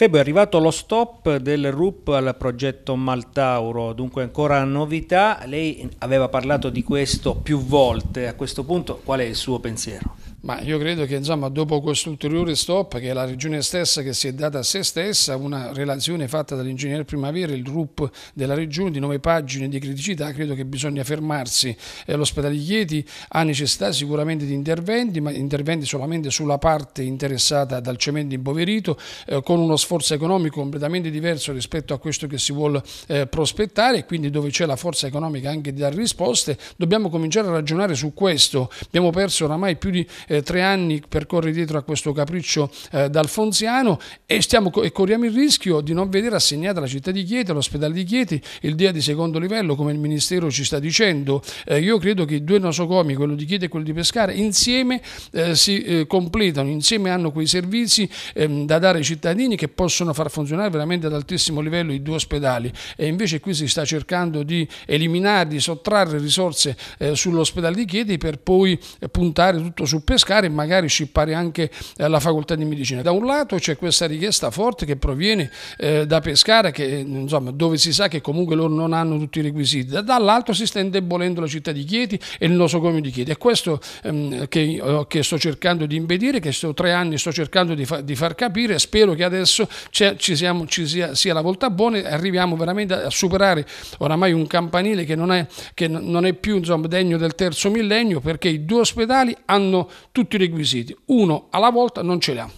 Febo è arrivato lo stop del RUP al progetto Maltauro, dunque ancora novità, lei aveva parlato di questo più volte, a questo punto qual è il suo pensiero? Ma io credo che insomma, dopo questo ulteriore stop, che è la regione stessa che si è data a se stessa, una relazione fatta dall'ingegnere Primavera, il RUP della regione, di nove pagine di criticità, credo che bisogna fermarsi. Eh, L'ospedale di Chieti ha necessità sicuramente di interventi, ma interventi solamente sulla parte interessata dal cemento impoverito, eh, con uno sforzo economico completamente diverso rispetto a questo che si vuole eh, prospettare, quindi dove c'è la forza economica anche di dare risposte, dobbiamo cominciare a ragionare su questo. Abbiamo perso oramai più di... Eh, eh, tre anni percorri dietro a questo capriccio eh, d'Alfonziano e, stiamo, e corriamo il rischio di non vedere assegnata la città di Chieti, l'ospedale di Chieti, il DIA di secondo livello, come il Ministero ci sta dicendo. Eh, io credo che i due nosocomi, quello di Chieti e quello di Pescara, insieme eh, si eh, completano, insieme hanno quei servizi ehm, da dare ai cittadini che possono far funzionare veramente ad altissimo livello i due ospedali e invece qui si sta cercando di eliminare, di sottrarre risorse eh, sull'ospedale di Chieti per poi puntare tutto su Pescara pescare e magari scippare anche eh, la facoltà di medicina. Da un lato c'è questa richiesta forte che proviene eh, da Pescara, che, eh, insomma, dove si sa che comunque loro non hanno tutti i requisiti, dall'altro si sta indebolendo la città di Chieti e il nosocomio di Chieti. È questo ehm, che, che, sto cercando di impedire, che sto tre anni sto cercando di, fa, di far capire, spero che adesso ci, siamo, ci sia, sia, la volta buona e arriviamo veramente a superare oramai un campanile che non è, che non è più insomma, degno del terzo millennio perché i due ospedali hanno tutti i requisiti, uno alla volta non ce li ha.